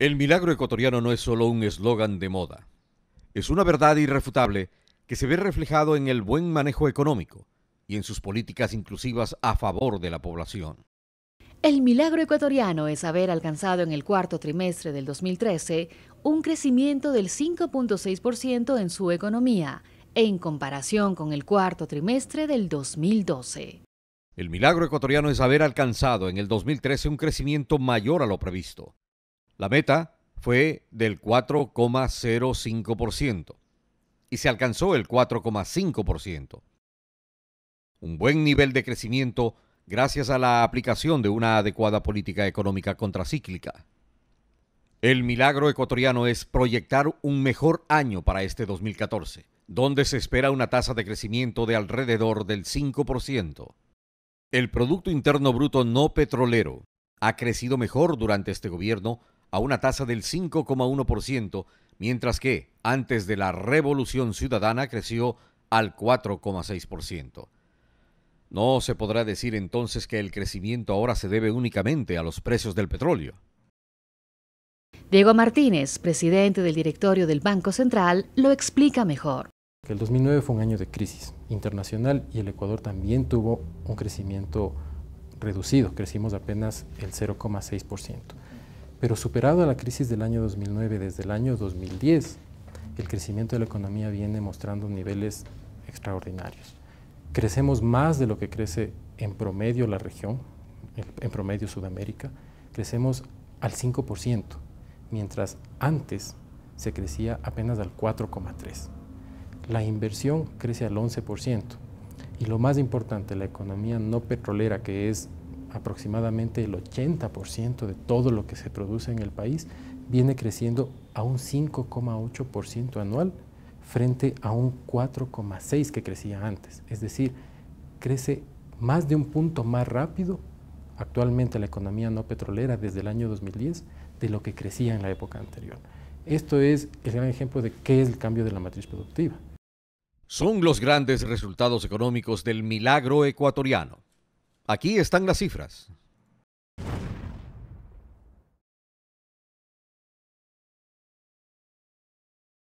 El milagro ecuatoriano no es solo un eslogan de moda, es una verdad irrefutable que se ve reflejado en el buen manejo económico y en sus políticas inclusivas a favor de la población. El milagro ecuatoriano es haber alcanzado en el cuarto trimestre del 2013 un crecimiento del 5.6% en su economía, en comparación con el cuarto trimestre del 2012. El milagro ecuatoriano es haber alcanzado en el 2013 un crecimiento mayor a lo previsto, la meta fue del 4,05% y se alcanzó el 4,5%. Un buen nivel de crecimiento gracias a la aplicación de una adecuada política económica contracíclica. El milagro ecuatoriano es proyectar un mejor año para este 2014, donde se espera una tasa de crecimiento de alrededor del 5%. El Producto Interno Bruto no petrolero ha crecido mejor durante este gobierno a una tasa del 5,1%, mientras que antes de la revolución ciudadana creció al 4,6%. No se podrá decir entonces que el crecimiento ahora se debe únicamente a los precios del petróleo. Diego Martínez, presidente del directorio del Banco Central, lo explica mejor. El 2009 fue un año de crisis internacional y el Ecuador también tuvo un crecimiento reducido, crecimos apenas el 0,6%. Pero superado la crisis del año 2009, desde el año 2010, el crecimiento de la economía viene mostrando niveles extraordinarios. Crecemos más de lo que crece en promedio la región, en promedio Sudamérica, crecemos al 5%, mientras antes se crecía apenas al 4,3%. La inversión crece al 11%. Y lo más importante, la economía no petrolera, que es aproximadamente el 80% de todo lo que se produce en el país, viene creciendo a un 5,8% anual frente a un 4,6% que crecía antes. Es decir, crece más de un punto más rápido actualmente la economía no petrolera desde el año 2010 de lo que crecía en la época anterior. Esto es el gran ejemplo de qué es el cambio de la matriz productiva. Son los grandes resultados económicos del milagro ecuatoriano. Aquí están las cifras.